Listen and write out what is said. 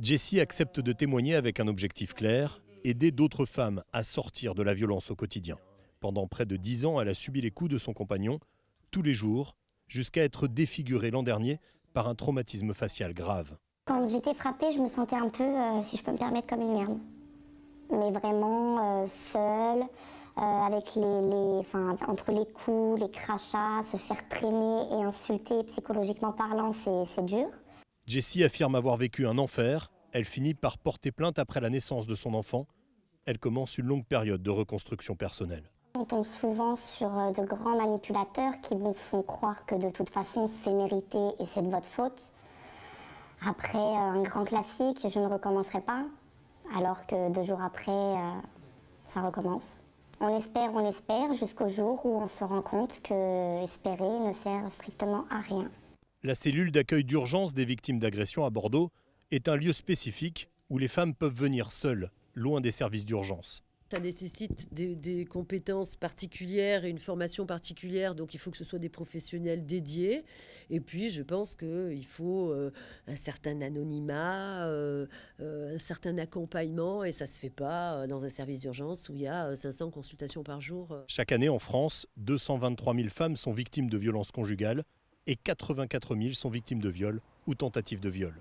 Jessie accepte de témoigner avec un objectif clair, aider d'autres femmes à sortir de la violence au quotidien. Pendant près de 10 ans, elle a subi les coups de son compagnon, tous les jours, jusqu'à être défigurée l'an dernier par un traumatisme facial grave. Quand j'étais frappée, je me sentais un peu, euh, si je peux me permettre, comme une merde. Mais vraiment euh, seule, euh, entre les coups, les crachats, se faire traîner et insulter psychologiquement parlant, c'est dur. Jessie affirme avoir vécu un enfer. Elle finit par porter plainte après la naissance de son enfant. Elle commence une longue période de reconstruction personnelle. On tombe souvent sur euh, de grands manipulateurs qui vous font croire que de toute façon c'est mérité et c'est de votre faute. Après, euh, un grand classique, je ne recommencerai pas, alors que deux jours après, euh, ça recommence. On espère, on espère, jusqu'au jour où on se rend compte que espérer ne sert strictement à rien. La cellule d'accueil d'urgence des victimes d'agression à Bordeaux est un lieu spécifique où les femmes peuvent venir seules, loin des services d'urgence. Ça nécessite des, compétences particulières et une formation particulière, donc il faut que ce soit des professionnels dédiés. Et puis, je pense qu'il faut euh, un certain anonymat, euh, euh, un certain accompagnement, et ça ne se fait pas dans un service d'urgence où il y a 500 consultations par jour. Chaque année en France, 223 000 femmes sont victimes de violences conjugales, et 84 000 sont victimes de viol ou tentatives de viol.